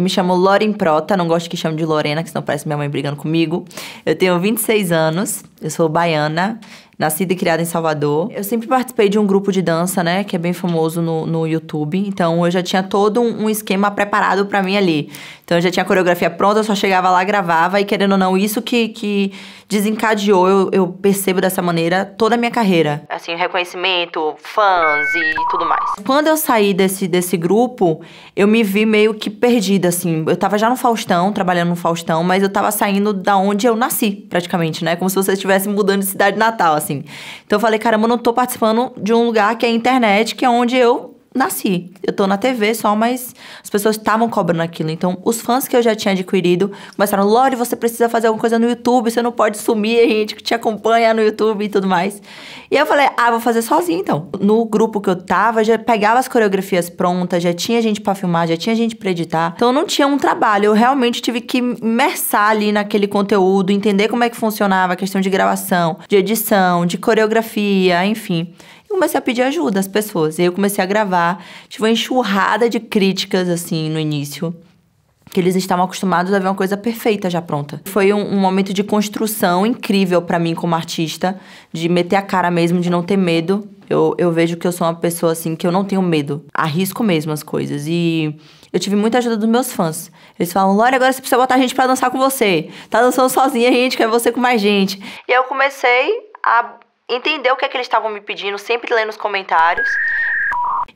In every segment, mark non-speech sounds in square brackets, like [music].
Eu me chamo Loren Prota, não gosto que chame de Lorena, que senão parece minha mãe brigando comigo. Eu tenho 26 anos, eu sou baiana, nascida e criada em Salvador. Eu sempre participei de um grupo de dança, né, que é bem famoso no, no YouTube. Então eu já tinha todo um esquema preparado para mim ali. Então eu já tinha a coreografia pronta, eu só chegava lá, gravava e querendo ou não, isso que, que desencadeou, eu, eu percebo dessa maneira, toda a minha carreira. Assim, reconhecimento, fãs e tudo mais. Quando eu saí desse, desse grupo, eu me vi meio que perdida, assim. Eu tava já no Faustão, trabalhando no Faustão, mas eu tava saindo da onde eu nasci, praticamente, né? Como se você estivesse mudando de cidade natal, assim assim. Então eu falei, caramba, eu não tô participando de um lugar que é a internet, que é onde eu nasci. Eu tô na TV só, mas as pessoas estavam cobrando aquilo. Então, os fãs que eu já tinha adquirido começaram: Lore, você precisa fazer alguma coisa no YouTube, você não pode sumir, a gente que te acompanha no YouTube e tudo mais. E eu falei: ah, vou fazer sozinho então. No grupo que eu tava, já pegava as coreografias prontas, já tinha gente para filmar, já tinha gente pra editar. Então, não tinha um trabalho. Eu realmente tive que imersar ali naquele conteúdo, entender como é que funcionava a questão de gravação, de edição, de coreografia, enfim comecei a pedir ajuda às pessoas. E aí eu comecei a gravar. Tive uma enxurrada de críticas, assim, no início que eles estavam acostumados a ver uma coisa perfeita já pronta. Foi um, um momento de construção incrível para mim como artista, de meter a cara mesmo, de não ter medo. Eu, eu vejo que eu sou uma pessoa assim que eu não tenho medo, arrisco mesmo as coisas e eu tive muita ajuda dos meus fãs. Eles falam: "Lore, agora você precisa botar gente para dançar com você. Tá dançando sozinha, gente, quer é você com mais gente". E eu comecei a entender o que é que eles estavam me pedindo, sempre lendo os comentários.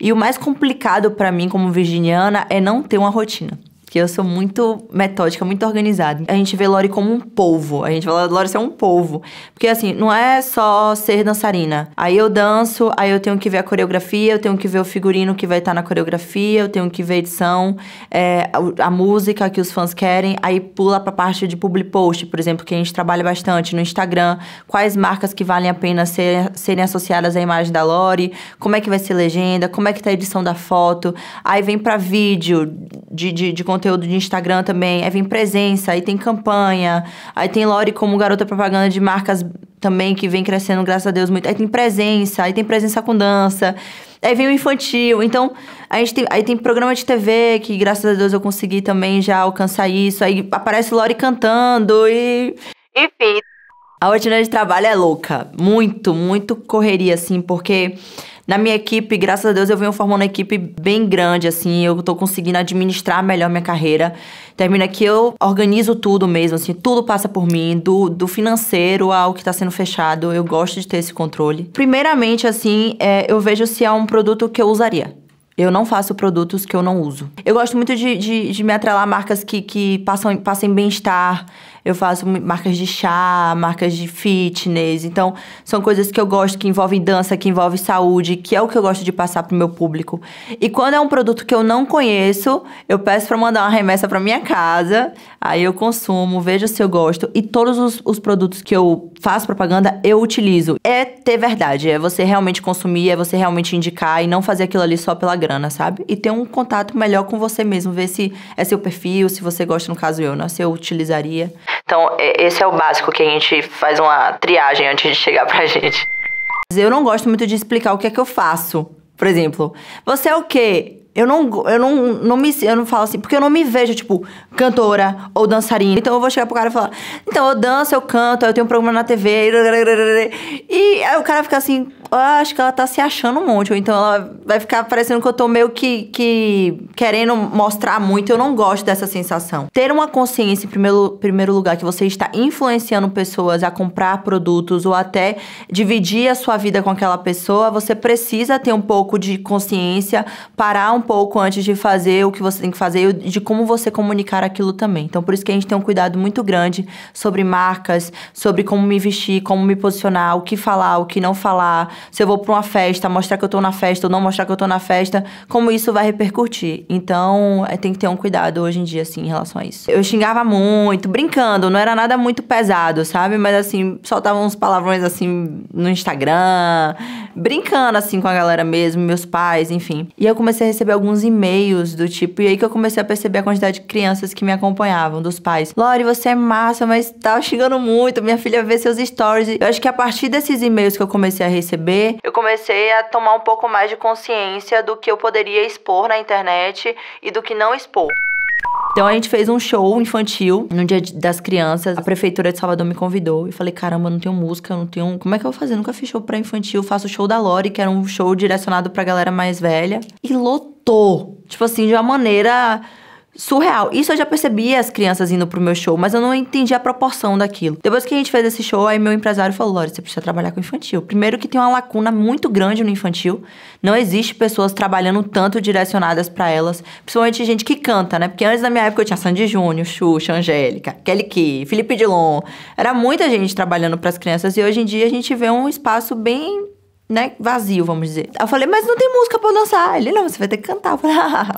E o mais complicado para mim como virginiana é não ter uma rotina porque eu sou muito metódica, muito organizada. A gente vê Lore como um povo, a gente fala Lore ser é um povo. Porque assim, não é só ser dançarina. Aí eu danço, aí eu tenho que ver a coreografia, eu tenho que ver o figurino que vai estar tá na coreografia, eu tenho que ver a edição, é, a, a, música que os fãs querem, aí pula pra parte de public post, por exemplo, que a gente trabalha bastante no Instagram, quais marcas que valem a pena ser, serem associadas à imagem da Lore, como é que vai ser legenda, como é que tá a edição da foto, aí vem para vídeo de, de, de conteúdo conteúdo de Instagram também, aí vem presença, aí tem campanha, aí tem Lore como garota propaganda de marcas também que vem crescendo, graças a Deus, muito. Aí tem presença, aí tem presença com dança, aí vem o infantil. Então, a gente tem, aí tem programa de TV, que graças a Deus eu consegui também já alcançar isso. Aí aparece Lore cantando e. Enfim, a rotina de trabalho é louca. Muito, muito correria, assim, porque na minha equipe, graças a Deus, eu venho formando uma equipe bem grande, assim. Eu tô conseguindo administrar melhor minha carreira. Termina que eu organizo tudo mesmo, assim. Tudo passa por mim, do, do financeiro ao que tá sendo fechado. Eu gosto de ter esse controle. Primeiramente, assim, é, eu vejo se é um produto que eu usaria. Eu não faço produtos que eu não uso. Eu gosto muito de, de, de me atrelar a marcas que, que passam, passem bem-estar. Eu faço marcas de chá, marcas de fitness. Então, são coisas que eu gosto, que envolvem dança, que envolvem saúde, que é o que eu gosto de passar pro meu público. E quando é um produto que eu não conheço, eu peço para mandar uma remessa para minha casa. Aí eu consumo, vejo se eu gosto. E todos os, os produtos que eu faço propaganda, eu utilizo. É ter verdade, é você realmente consumir, é você realmente indicar e não fazer aquilo ali só pela grana, sabe? E ter um contato melhor com você mesmo, ver se é seu perfil, se você gosta, no caso eu, né? Se eu utilizaria. Então, esse é o básico que a gente faz uma triagem antes de chegar pra gente. Eu não gosto muito de explicar o que é que eu faço. Por exemplo, você é o quê? Eu não, eu não, não me, eu não falo assim, porque eu não me vejo, tipo, cantora ou dançarina. Então eu vou chegar pro cara e falar, então eu danço, eu canto, eu tenho um programa na TV, e aí o cara fica assim, ah, acho que ela tá se achando um monte, ou então ela vai ficar parecendo que eu tô meio que, que querendo mostrar muito. Eu não gosto dessa sensação. Ter uma consciência, em primeiro, primeiro lugar, que você está influenciando pessoas a comprar produtos ou até dividir a sua vida com aquela pessoa, você precisa ter um pouco de consciência, parar um pouco antes de fazer o que você tem que fazer e de como você comunicar aquilo também. Então, por isso que a gente tem um cuidado muito grande sobre marcas, sobre como me vestir, como me posicionar, o que falar, o que não falar, se eu vou para uma festa, mostrar que eu estou na festa ou não mostrar que eu estou na festa, como isso vai repercutir. Então, é, tem que ter um cuidado hoje em dia, assim, em relação a isso. Eu xingava muito, brincando, não era nada muito pesado, sabe? Mas, assim, soltava uns palavrões, assim, no Instagram, brincando assim com a galera mesmo, meus pais, enfim. E eu comecei a receber alguns e-mails do tipo, e aí que eu comecei a perceber a quantidade de crianças que me acompanhavam, dos pais. Lori, você é massa, mas tá xingando muito, minha filha vê seus stories. Eu acho que a partir desses e-mails que eu comecei a receber, eu comecei a tomar um pouco mais de consciência do que eu poderia expor na internet e do que não expor. Então a gente fez um show infantil no dia das crianças. A prefeitura de Salvador me convidou e falei: caramba, eu não tenho música, eu não tenho. Como é que eu vou fazer? Eu nunca fiz show pra infantil. Eu faço o show da Lore, que era um show direcionado pra galera mais velha. E lotou. Tipo assim, de uma maneira surreal. Isso eu já percebia as crianças indo pro meu show, mas eu não entendi a proporção daquilo. Depois que a gente fez esse show, aí meu empresário falou: Lore, você precisa trabalhar com infantil. Primeiro que tem uma lacuna muito grande no infantil. Não existe pessoas trabalhando tanto direcionadas para elas, principalmente gente que canta, né? Porque antes da minha época eu tinha Sandy Júnior, Xuxa, Angélica, Kelly Key, Felipe Dilon. Era muita gente trabalhando para as crianças e hoje em dia a gente vê um espaço bem né, vazio, vamos dizer. Eu falei, mas não tem música pra dançar. Ele, não, você vai ter que cantar. Eu falei, [laughs] ah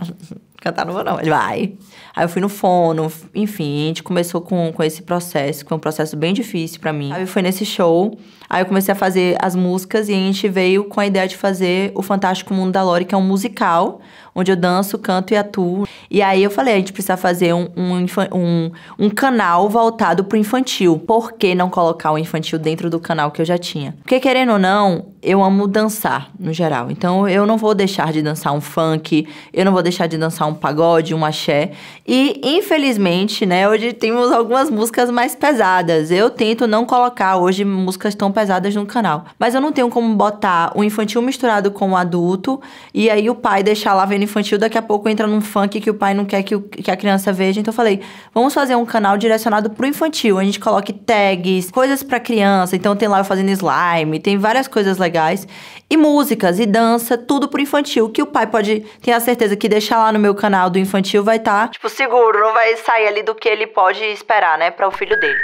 cantar não vou não. Ele, vai. Aí eu fui no fono, enfim, a gente começou com, com esse processo, que foi um processo bem difícil para mim. Aí foi nesse show Aí eu comecei a fazer as músicas e a gente veio com a ideia de fazer O Fantástico Mundo da Lore, que é um musical, onde eu danço, canto e atuo. E aí eu falei, a gente precisa fazer um, um, um, um canal voltado pro infantil. Por que não colocar o infantil dentro do canal que eu já tinha? Porque querendo ou não, eu amo dançar, no geral. Então eu não vou deixar de dançar um funk, eu não vou deixar de dançar um pagode, um axé. E infelizmente, né, hoje temos algumas músicas mais pesadas. Eu tento não colocar hoje músicas tão pesadas no canal. Mas eu não tenho como botar o um infantil misturado com o um adulto e aí o pai deixar lá vendo infantil, daqui a pouco entra num funk que o pai não quer que, o, que a criança veja. Então eu falei, vamos fazer um canal direcionado pro infantil. A gente coloque tags, coisas para criança. Então tem lá eu fazendo slime, tem várias coisas legais. E músicas, e dança, tudo pro infantil, que o pai pode ter a certeza que deixar lá no meu canal do infantil vai estar, tá, tipo, seguro, não vai sair ali do que ele pode esperar, né, para o filho dele.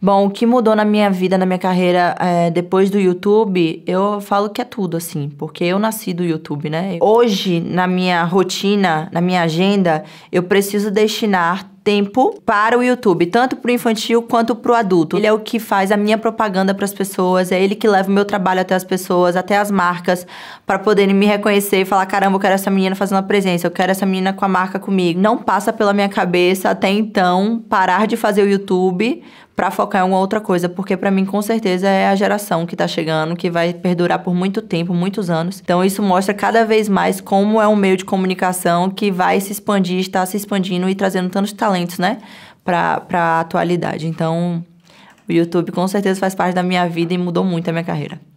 Bom, o que mudou na minha vida, na minha carreira é, depois do YouTube, eu falo que é tudo, assim, porque eu nasci do YouTube, né? Hoje, na minha rotina, na minha agenda, eu preciso destinar tempo para o YouTube, tanto para o infantil quanto para o adulto. Ele é o que faz a minha propaganda para as pessoas, é ele que leva o meu trabalho até as pessoas, até as marcas, para poderem me reconhecer e falar: caramba, eu quero essa menina fazendo uma presença, eu quero essa menina com a marca comigo. Não passa pela minha cabeça até então parar de fazer o YouTube para focar em uma outra coisa, porque para mim com certeza é a geração que tá chegando, que vai perdurar por muito tempo, muitos anos. Então isso mostra cada vez mais como é um meio de comunicação que vai se expandir, está se expandindo e trazendo tantos talentos, né, para a atualidade. Então, o YouTube com certeza faz parte da minha vida e mudou muito a minha carreira.